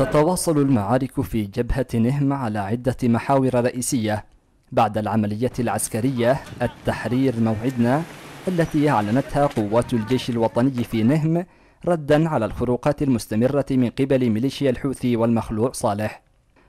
تتواصل المعارك في جبهة نهم على عدة محاور رئيسية بعد العملية العسكرية التحرير موعدنا التي أعلنتها قوات الجيش الوطني في نهم ردا على الخروقات المستمرة من قبل ميليشيا الحوثي والمخلوع صالح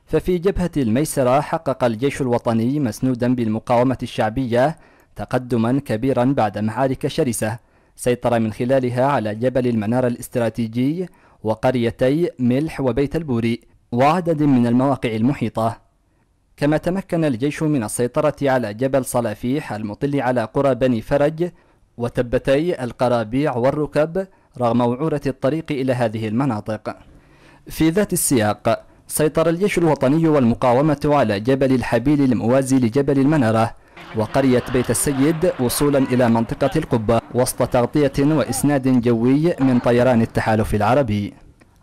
ففي جبهة الميسرة حقق الجيش الوطني مسنودا بالمقاومة الشعبية تقدما كبيرا بعد معارك شرسة سيطر من خلالها على جبل المنار الاستراتيجي وقريتي ملح وبيت البوري وعدد من المواقع المحيطة كما تمكن الجيش من السيطرة على جبل صلافيح المطل على قرى بني فرج وتبتي القرابيع والركب رغم وعورة الطريق إلى هذه المناطق في ذات السياق سيطر الجيش الوطني والمقاومة على جبل الحبيل الموازي لجبل المنارة وقرية بيت السيد وصولا إلى منطقة القبة وسط تغطية وإسناد جوي من طيران التحالف العربي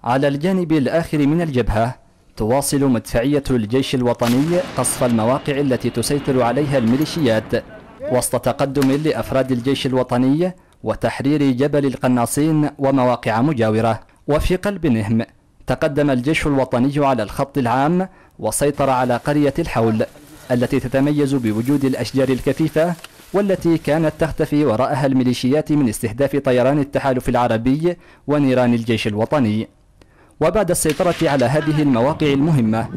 على الجانب الآخر من الجبهة تواصل مدفعية الجيش الوطني قصف المواقع التي تسيطر عليها الميليشيات وسط تقدم لأفراد الجيش الوطني وتحرير جبل القناصين ومواقع مجاورة وفي قلب نهم تقدم الجيش الوطني على الخط العام وسيطر على قرية الحول التي تتميز بوجود الأشجار الكثيفة والتي كانت تختفي وراءها الميليشيات من استهداف طيران التحالف العربي ونيران الجيش الوطني وبعد السيطرة على هذه المواقع المهمة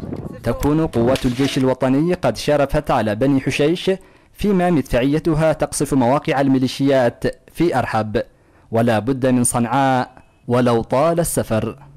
تكون قوات الجيش الوطني قد شارفت على بني حشيش فيما مدفعيتها تقصف مواقع الميليشيات في أرحب ولا بد من صنعاء ولو طال السفر